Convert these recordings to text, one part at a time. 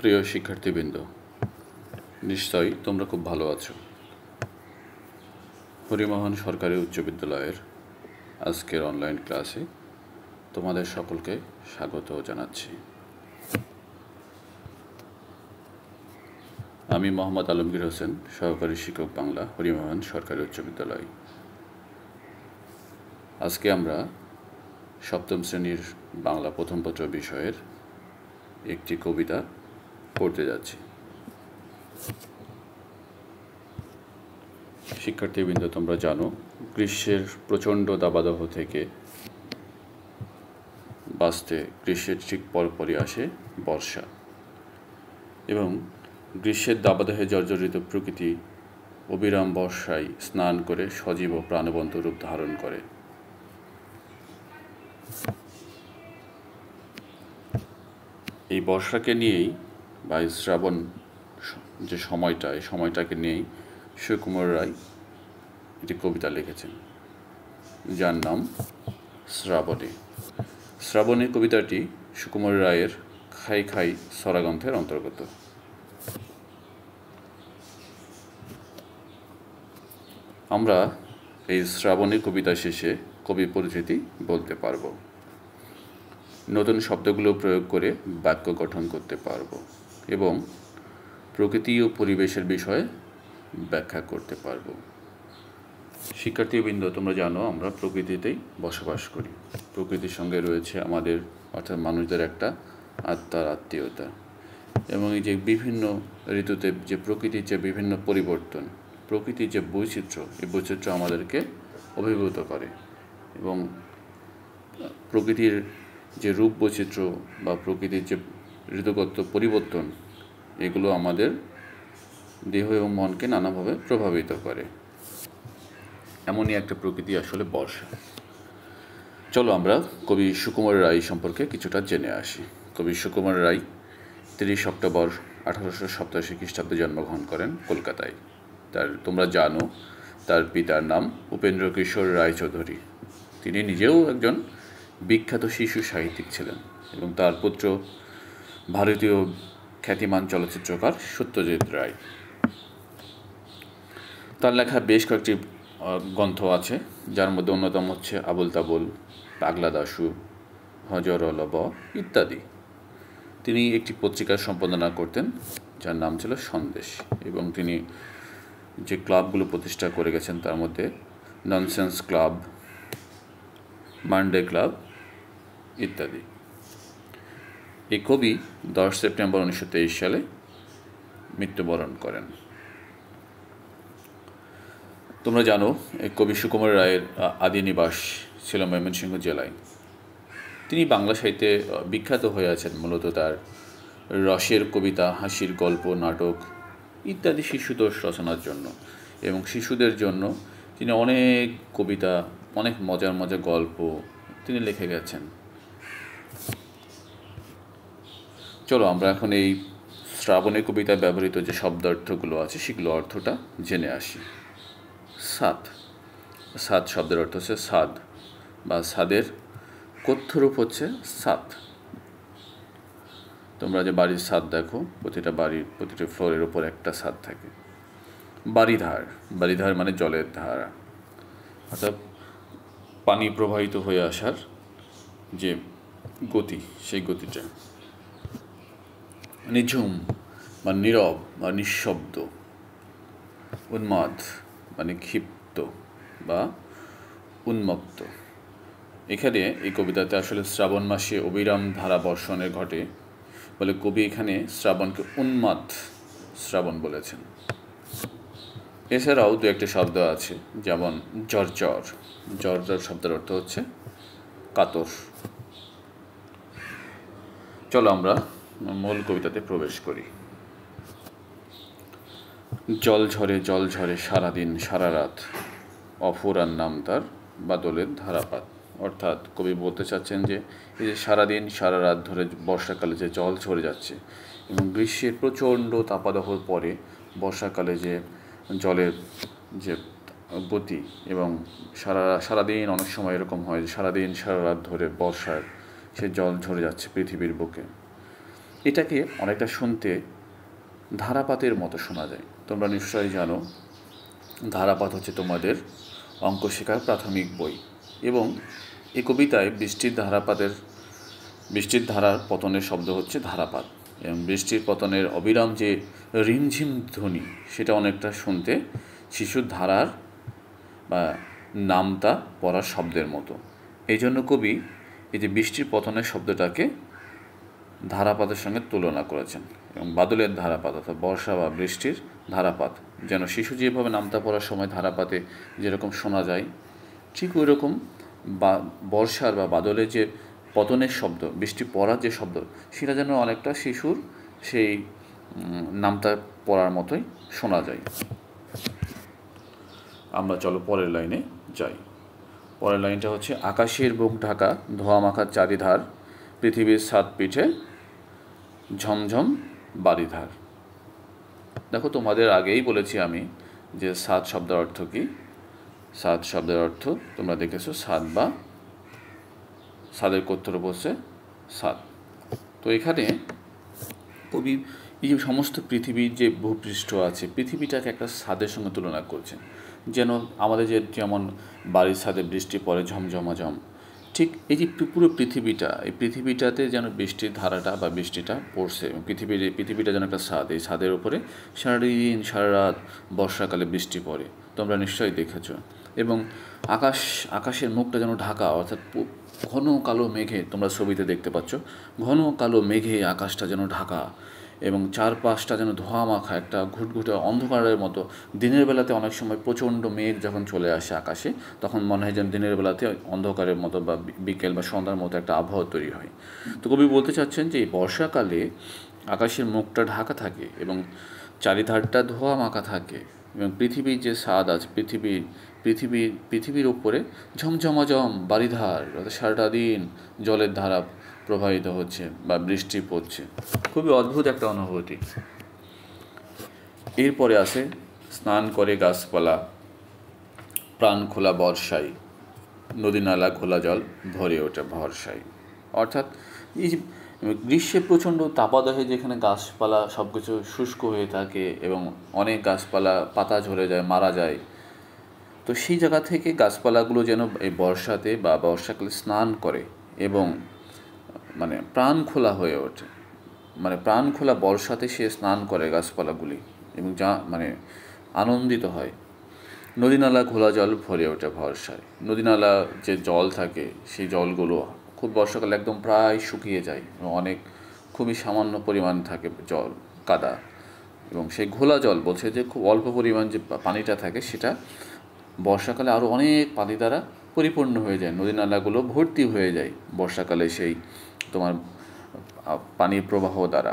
প্রিয় শিক্ষার্থীবৃন্দ নিশ্চয়ই তোমরা খুব ভালো আছো হরিমোহন সরকারি উচ্চ বিদ্যালয়ের আজকের অনলাইন ক্লাসে তোমাদের সকলকে স্বাগত জানাচ্ছি আমি মোহাম্মদ আলমগীর হোসেন সহকারী শিক্ষক বাংলা হরিমোহন সরকারি উচ্চ বিদ্যালয় আজকে আমরা সপ্তম শ্রেণীর বাংলা প্রথম পত্র বিষয়ের একটি কবিতা পড়তে যাচ্ছি শিক্ষার্থীবৃন্দ তোমরা জানো গ্রীষ্মের প্রচণ্ড দাবাদহ থেকে বাঁচতে গ্রীষ্মের ঠিক পরপরই আসে বর্ষা এবং গ্রীষ্মের দাবাদহে জর্জরিত প্রকৃতি অবিরাম বর্ষায় স্নান করে সজীব ও প্রাণবন্ত রূপ ধারণ করে এই বর্ষাকে নিয়েই বা শ্রাবণ যে সময়টা এই সময়টাকে নিয়েই সুকুমার রায় একটি কবিতা লিখেছেন যার নাম শ্রাবণী শ্রাবণী কবিতাটি সুকুমার রায়ের খাই খাই সরাগ্রন্থের অন্তর্গত আমরা এই শ্রাবণী কবিতা শেষে কবি পরিচিতি বলতে পারব নতুন শব্দগুলো প্রয়োগ করে বাক্য গঠন করতে পারবো এবং প্রকৃতি ও পরিবেশের বিষয়ে ব্যাখ্যা করতে পারব শিক্ষার্থীবৃন্দ তোমরা জানো আমরা প্রকৃতিতেই বসবাস করি প্রকৃতির সঙ্গে রয়েছে আমাদের অর্থাৎ মানুষদের একটা আত্মার আত্মীয়তা এবং এই যে বিভিন্ন ঋতুতে যে প্রকৃতির যে বিভিন্ন পরিবর্তন প্রকৃতির যে বৈচিত্র্য এই বৈচিত্র্য আমাদেরকে অভিভূত করে এবং প্রকৃতির যে রূপ বৈচিত্র্য বা প্রকৃতির যে ঋতুগত পরিবর্তন এগুলো আমাদের দেহ এবং মনকে নানাভাবে প্রভাবিত করে এমনই একটা প্রকৃতি আসলে বর্ষা চলো আমরা কবি সুকুমার রায় সম্পর্কে কিছুটা জেনে আসি কবি সুকুমার রায় তিরিশ অক্টোবর আঠারোশো সপ্তাশি খ্রিস্টাব্দে জন্মগ্রহণ করেন কলকাতায় তার তোমরা জানো তার পিতার নাম উপেন্দ্র কিশোর রায়চৌধুরী তিনি নিজেও একজন বিখ্যাত শিশু সাহিত্যিক ছিলেন এবং তার পুত্র ভারতীয় খ্যাতিমান চলচ্চিত্রকার সত্যজিৎ রায় তার লেখা বেশ কয়েকটি গ্রন্থ আছে যার মধ্যে অন্যতম হচ্ছে আবুল তাবুল পাগলা দাসু হজর লব ইত্যাদি তিনি একটি পত্রিকা সম্পাদনা করতেন যার নাম ছিল সন্দেশ এবং তিনি যে ক্লাবগুলো প্রতিষ্ঠা করে গেছেন তার মধ্যে ননসেন্স ক্লাব মানডে ক্লাব ইত্যাদি এই কবি দশ সেপ্টেম্বর উনিশশো তেইশ সালে মৃত্যুবরণ করেন তোমরা জানো এই কবি সুকুমার রায়ের আদি নিবাস ছিল ময়মনসিংহ জেলায় তিনি বাংলা সাহিত্যে বিখ্যাত হয়ে আছেন মূলত তার রসের কবিতা হাসির গল্প নাটক ইত্যাদি শিশুদোষ রচনার জন্য এবং শিশুদের জন্য তিনি অনেক কবিতা অনেক মজার মজার গল্প তিনি লিখে গেছেন চলো আমরা এখন এই শ্রাবণে কবিতায় ব্যবহৃত যে শব্দার্থগুলো আছে সেগুলো অর্থটা জেনে আসি সাত সাত শব্দের অর্থ হচ্ছে সাদ বা সাদের কথ্যরূপ হচ্ছে সাত তোমরা যে বাড়ির সাদ দেখো প্রতিটা বাড়ির প্রতিটা ফ্লোরের ওপর একটা সাদ থাকে বাড়িধার বাড়িধার মানে জলের ধারা অর্থাৎ পানি প্রবাহিত হয়ে আসার যে গতি সেই গতিটা নিঝুম বা নীরব বা নিঃশব্দ উন্মাদ মানে ক্ষিপ্ত বা উন্মত্ত এখানে এই কবিতাতে আসলে শ্রাবণ মাসে অবিরাম ধারা বর্ষণের ঘটে বলে কবি এখানে শ্রাবণকে উন্মাদ শ্রাবণ বলেছেন এছাড়াও দু একটা শব্দ আছে যেমন জর্জর জর্জর শব্দের অর্থ হচ্ছে কাতর চলো আমরা মূল কবিতাতে প্রবেশ করি জল ঝরে জল ঝরে সারাদিন সারা রাত অফুরার নাম তার বাদলের ধারাপাত অর্থাৎ কবি বলতে চাচ্ছেন যে এই যে সারাদিন সারা রাত ধরে বর্ষাকালে যে জল ঝরে যাচ্ছে এবং গ্রীষ্মের প্রচণ্ড তাপাদহর পরে বর্ষাকালে যে জলের যে গতি এবং সারা সারাদিন অনেক সময় এরকম হয় যে সারাদিন সারা রাত ধরে বর্ষার সে জল ঝরে যাচ্ছে পৃথিবীর বুকে এটাকে অনেকটা শুনতে ধারাপাতের মতো শোনা যায় তোমরা নিশ্চয়ই জানো ধারাপাত হচ্ছে তোমাদের অঙ্ক শেখার প্রাথমিক বই এবং এই কবিতায় বৃষ্টির ধারাপাতের বৃষ্টির ধারার পতনের শব্দ হচ্ছে ধারাপাত এবং বৃষ্টির পতনের অবিরাম যে রিমঝিম ধ্বনি সেটা অনেকটা শুনতে শিশুর ধারার বা নামতা পড়ার শব্দের মতো এই জন্য কবি এই যে বৃষ্টির পতনের শব্দটাকে ধারাপাতের সঙ্গে তুলনা করেছেন এবং বাদলের ধারাপাত অর্থাৎ বর্ষা বা বৃষ্টির ধারাপাত যেন শিশু যেভাবে নামতা পড়ার সময় ধারাপাতে যেরকম শোনা যায় ঠিক ওই রকম বা বর্ষার বা বাদলের যে পতনের শব্দ বৃষ্টি পড়ার যে শব্দ সেটা যেন অনেকটা শিশুর সেই নামতা পড়ার মতোই শোনা যায় আমরা চলো পরের লাইনে যাই পরের লাইনটা হচ্ছে আকাশের বুক ঢাকা ধোয়া মাখার চারিধার পৃথিবীর সাত পিঠে ঝমঝম বাড়িধার দেখো তোমাদের আগেই বলেছি আমি যে সাত শব্দের অর্থ কি সাত শব্দের অর্থ তোমরা দেখেছো সাত বা সাদের কথ্যর বসে সাত তো এখানে কবি এই যে সমস্ত পৃথিবীর যে ভূপৃষ্ঠ আছে পৃথিবীটাকে একটা স্বাদের সঙ্গে তুলনা করছেন যেন আমাদের যে যেমন বাড়ির সাদে বৃষ্টি পড়ে ঝমঝমাঝম ঠিক এই যে পুরো পৃথিবীটা এই পৃথিবীটাতে যেন বৃষ্টির ধারাটা বা বৃষ্টিটা পড়ছে পৃথিবীর পৃথিবীটা যেন একটা স্বাদ এই ছাদের উপরে সারাদিন সারা রাত বর্ষাকালে বৃষ্টি পড়ে তোমরা নিশ্চয়ই দেখেছ এবং আকাশ আকাশের মুখটা যেন ঢাকা অর্থাৎ ঘন কালো মেঘে তোমরা ছবিতে দেখতে পাচ্ছ ঘন কালো মেঘে আকাশটা যেন ঢাকা এবং চারপাশটা যেন ধোঁয়া মাখা একটা ঘুটঘুটে অন্ধকারের মতো দিনের বেলাতে অনেক সময় প্রচণ্ড মেঘ যখন চলে আসে আকাশে তখন মনে হয় যেন দিনের বেলাতে অন্ধকারের মতো বা বিকেল বা সন্ধ্যার মতো একটা আবহাওয়া তৈরি হয় তো কবি বলতে চাচ্ছেন যে এই বর্ষাকালে আকাশের মুখটা ঢাকা থাকে এবং চারিধারটা ধোঁয়া মাখা থাকে এবং পৃথিবীর যে স্বাদ আছে পৃথিবীর পৃথিবীর পৃথিবীর ওপরে ঝমঝমাঝম বাড়িধার অর্থাৎ সারাটা দিন জলের ধারা প্রবাহিত হচ্ছে বা বৃষ্টি পড়ছে খুবই অদ্ভুত একটা অনুভূতি এরপরে আসে স্নান করে গাছপালা প্রাণ খোলা বর্ষায় নদী নালা খোলা জল ভরে ওঠে ভরসাই অর্থাৎ এই গ্রীষ্মে প্রচণ্ড তাপাদহে যেখানে গাছপালা সব কিছু শুষ্ক হয়ে থাকে এবং অনেক গাছপালা পাতা ঝরে যায় মারা যায় তো সেই জায়গা থেকে গাছপালাগুলো যেন এই বর্ষাতে বা বর্ষাকালে স্নান করে এবং মানে প্রাণ খোলা হয়ে ওঠে মানে প্রাণ খোলা বর্ষাতে সে স্নান করে গাছপালাগুলি এবং যা মানে আনন্দিত হয় নদীনালা খোলা জল ভরে ওঠে ভরসায় নদীনালা যে জল থাকে সেই জলগুলো খুব বর্ষাকালে একদম প্রায় শুকিয়ে যায় এবং অনেক খুবই সামান্য পরিমাণ থাকে জল কাদা এবং সেই ঘোলা জল বলছে যে খুব অল্প পরিমাণ যে পানিটা থাকে সেটা বর্ষাকালে আরও অনেক পানি দ্বারা পরিপূর্ণ হয়ে যায় নদী নালাগুলো ভর্তি হয়ে যায় বর্ষাকালে সেই তোমার পানির প্রবাহ দ্বারা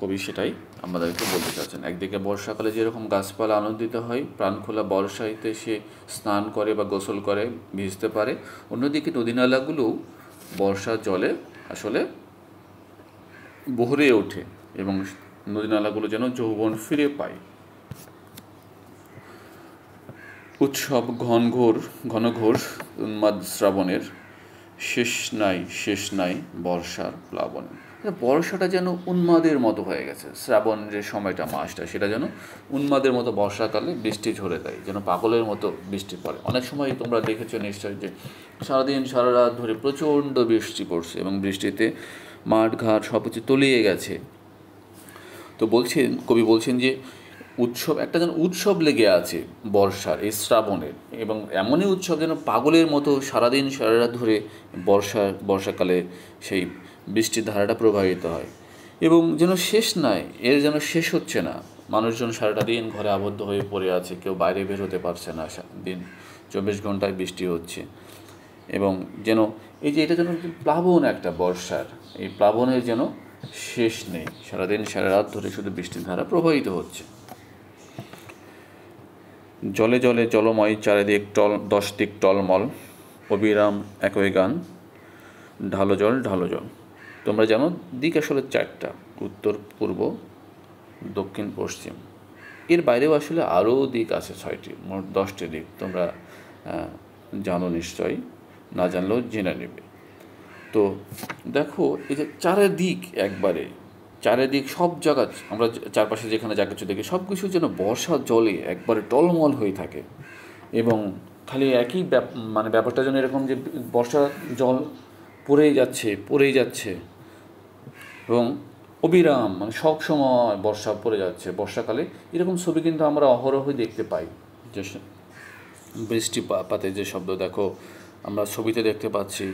কবি সেটাই আমাদেরকে বলতে চাচ্ছেন একদিকে বর্ষাকালে যেরকম গাছপালা আনন্দিত হয় প্রাণখোলা বর্ষাইতে সে স্নান করে বা গোসল করে ভিজতে পারে অন্যদিকে নালাগুলো বর্ষার জলে আসলে বহরে ওঠে এবং নদী নালাগুলো যেন যৌবন ফিরে পায় উৎসব ঘনঘোর ঘনঘোর উন্মাদ শ্রাবণের শেষ নাই শেষ নাই বর্ষার প্লাবনে বর্ষাটা যেন উন্মাদের মতো হয়ে গেছে শ্রাবণ যে সময়টা মাসটা সেটা যেন উন্মাদের মতো বর্ষাকালে বৃষ্টি ঝরে দেয় যেন পাগলের মতো বৃষ্টি পড়ে অনেক সময় তোমরা দেখেছো নিশ্চয় যে সারাদিন সারা রাত ধরে প্রচণ্ড বৃষ্টি পড়ছে এবং বৃষ্টিতে মাঠ ঘাট সব কিছু তলিয়ে গেছে তো বলছেন কবি বলছেন যে উৎসব একটা যেন উৎসব লেগে আছে বর্ষার এই শ্রাবণের এবং এমনই উৎসব যেন পাগলের মতো সারাদিন সারা রাত ধরে বর্ষা বর্ষাকালে সেই বৃষ্টির ধারাটা প্রবাহিত হয় এবং যেন শেষ নাই এর যেন শেষ হচ্ছে না মানুষজন সারাটা দিন ঘরে আবদ্ধ হয়ে পড়ে আছে কেউ বাইরে বের হতে পারছে না দিন চব্বিশ ঘন্টায় বৃষ্টি হচ্ছে এবং যেন এই যে এটা যেন প্লাবন একটা বর্ষার এই প্লাবনের যেন শেষ নেই সারাদিন সারা রাত ধরে শুধু বৃষ্টির ধারা প্রবাহিত হচ্ছে জলে জলে জলময় চারিদিক টল দশ দিক টলমল অবিরাম একই গান ঢালো জল ঢালো জল তোমরা জানো দিক আসলে চারটা উত্তর পূর্ব দক্ষিণ পশ্চিম এর বাইরেও আসলে আরও দিক আছে ছয়টি মোট দশটি দিক তোমরা জানো নিশ্চয়ই না জানলেও জেনে নেবে তো দেখো এই যে চারিদিক একবারে চারিদিক সব জায়গা আমরা চারপাশে যেখানে যা কিছু দেখি সব কিছু যেন বর্ষা জলে একবারে টলমল হয়ে থাকে এবং খালি একই মানে ব্যাপারটা যেন এরকম যে বর্ষা জল পড়েই যাচ্ছে পড়েই যাচ্ছে এবং অবিরাম মানে সব সময় বর্ষা পড়ে যাচ্ছে বর্ষাকালে এরকম ছবি কিন্তু আমরা অহরহই দেখতে পাই যে বৃষ্টিপাতে যে শব্দ দেখো আমরা ছবিতে দেখতে পাচ্ছি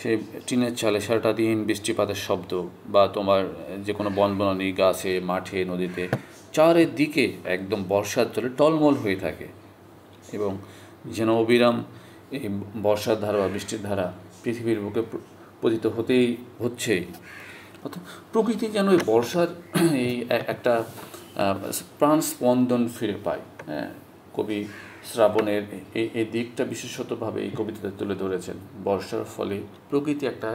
সেই টিনের চালে সারাটা দিন বৃষ্টিপাতের শব্দ বা তোমার যে কোনো বনবনানি গাছে মাঠে নদীতে চারিদিকে একদম বর্ষার জলে টলমল হয়ে থাকে এবং যেন অবিরাম এই বর্ষার ধারা বা বৃষ্টির ধারা পৃথিবীর বুকে পতিত হতেই হচ্ছে অর্থাৎ প্রকৃতি যেন ওই বর্ষার এই একটা প্রাণ স্পন্দন ফিরে পায় হ্যাঁ কবি শ্রাবণের এই দিকটা বিশেষতভাবে এই কবিতাতে তুলে ধরেছেন বর্ষার ফলে প্রকৃতি একটা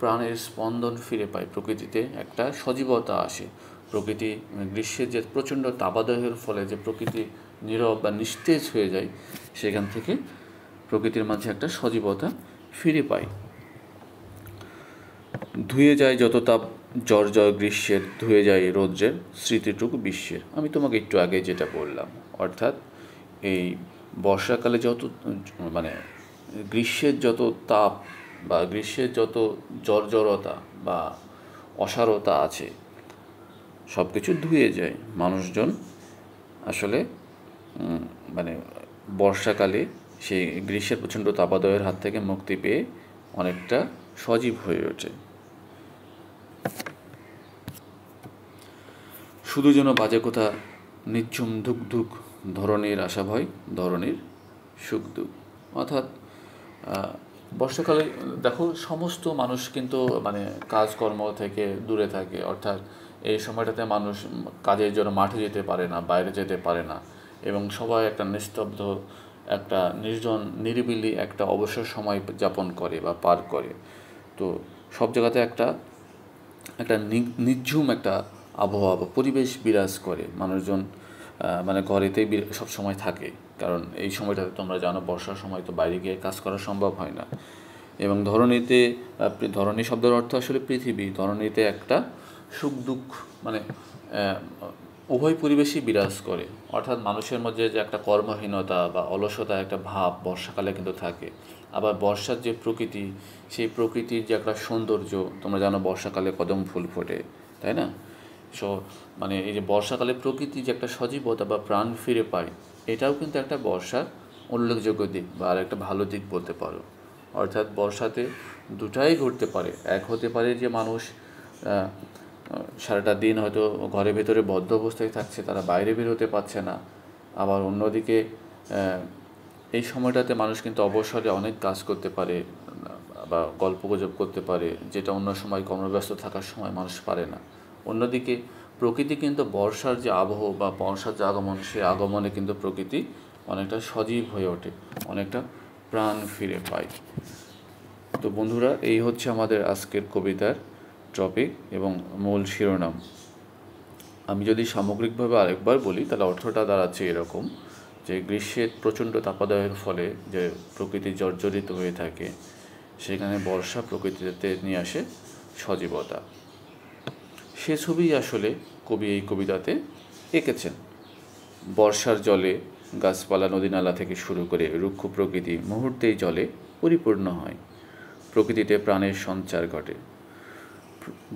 প্রাণের স্পন্দন ফিরে পায় প্রকৃতিতে একটা সজীবতা আসে প্রকৃতি গ্রীষ্মের যে প্রচণ্ড তাবাদহের ফলে যে প্রকৃতি নীরব বা নিস্তেজ হয়ে যায় সেখান থেকে প্রকৃতির মাঝে একটা সজীবতা ফিরে পায় ধুয়ে যায় যত তাপ জ্বর জয় গ্রীষ্মের ধুয়ে যায় রৌদ্রের স্মৃতিটুকু বিশ্বের আমি তোমাকে একটু আগে যেটা বললাম অর্থাৎ এই বর্ষাকালে যত মানে গ্রীষ্মের যত তাপ বা গ্রীষ্মের যত জর্জরতা বা অসারতা আছে সব কিছু ধুয়ে যায় মানুষজন আসলে মানে বর্ষাকালে সেই গ্রীষ্মের প্রচণ্ড তাপাদয়ের হাত থেকে মুক্তি পেয়ে অনেকটা সজীব হয়ে ওঠে শুধু যেন বাজে কথা নিচ্ছুম ধুক ধুক ধরনের আশাভয় ধরনের সুখ দুঃখ অর্থাৎ বর্ষাকালে দেখো সমস্ত মানুষ কিন্তু মানে কাজকর্ম থেকে দূরে থাকে অর্থাৎ এই সময়টাতে মানুষ কাজের জন্য মাঠে যেতে পারে না বাইরে যেতে পারে না এবং সবাই একটা নিস্তব্ধ একটা নির্জন নিরিবিলি একটা অবসর সময় যাপন করে বা পার করে তো সব জায়গাতে একটা একটা নিঝুম একটা আবহাওয়া বা পরিবেশ বিরাজ করে মানুষজন মানে ঘরেতেই সব সময় থাকে কারণ এই সময়টাতে তোমরা জানো বর্ষার সময় তো বাইরে গিয়ে কাজ করা সম্ভব হয় না এবং ধরণীতে ধরণী শব্দের অর্থ আসলে পৃথিবী ধরণীতে একটা সুখ দুঃখ মানে উভয় পরিবেশই বিরাজ করে অর্থাৎ মানুষের মধ্যে যে একটা কর্মহীনতা বা অলসতা একটা ভাব বর্ষাকালে কিন্তু থাকে আবার বর্ষার যে প্রকৃতি সেই প্রকৃতির যে একটা সৌন্দর্য তোমরা জানো বর্ষাকালে কদম ফুল ফোটে তাই না সো মানে এই যে বর্ষাকালে প্রকৃতি যে একটা সজীবতা বা প্রাণ ফিরে পায় এটাও কিন্তু একটা বর্ষার উল্লেখযোগ্য দিক বা আর একটা ভালো দিক বলতে পারো অর্থাৎ বর্ষাতে দুটাই ঘটতে পারে এক হতে পারে যে মানুষ সারাটা দিন হয়তো ঘরের ভেতরে বদ্ধ অবস্থায় থাকছে তারা বাইরে বের হতে পারছে না আবার অন্যদিকে এই সময়টাতে মানুষ কিন্তু অবসরে অনেক কাজ করতে পারে বা গল্প গুজব করতে পারে যেটা অন্য সময় কর্মব্যস্ত থাকার সময় মানুষ পারে না অন্যদিকে প্রকৃতি কিন্তু বর্ষার যে আবহ বা বর্ষার যে আগমন সেই আগমনে কিন্তু প্রকৃতি অনেকটা সজীব হয়ে ওঠে অনেকটা প্রাণ ফিরে পায় তো বন্ধুরা এই হচ্ছে আমাদের আজকের কবিতার টপিক এবং মূল শিরোনাম আমি যদি সামগ্রিকভাবে আরেকবার বলি তাহলে অর্থটা দাঁড়াচ্ছে এরকম যে গ্রীষ্মের প্রচণ্ড তাপাদায়ের ফলে যে প্রকৃতি জর্জরিত হয়ে থাকে সেখানে বর্ষা প্রকৃতিতে নিয়ে আসে সজীবতা সে ছবি আসলে কবি এই কবিতাতে এঁকেছেন বর্ষার জলে গাছপালা নদীনালা থেকে শুরু করে রুক্ষ প্রকৃতি মুহূর্তেই জলে পরিপূর্ণ হয় প্রকৃতিতে প্রাণের সঞ্চার ঘটে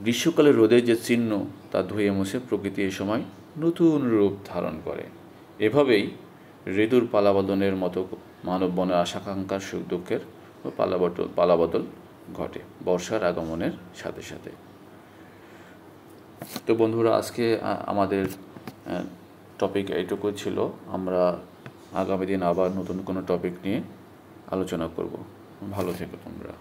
গ্রীষ্মকালে রোদের যে চিহ্ন তা ধুয়ে মুছে প্রকৃতি এ সময় নতুন রূপ ধারণ করে এভাবেই ঋতুর পালাবদনের মতো মানব মনের আশাকাঙ্ক্ষার সুখ দুঃখের পালাবদল পালাবদল ঘটে বর্ষার আগমনের সাথে সাথে তো বন্ধুরা আজকে আমাদের টপিক এইটুকু ছিল আমরা আগামী দিন আবার নতুন কোনো টপিক নিয়ে আলোচনা করব ভালো থেকো তোমরা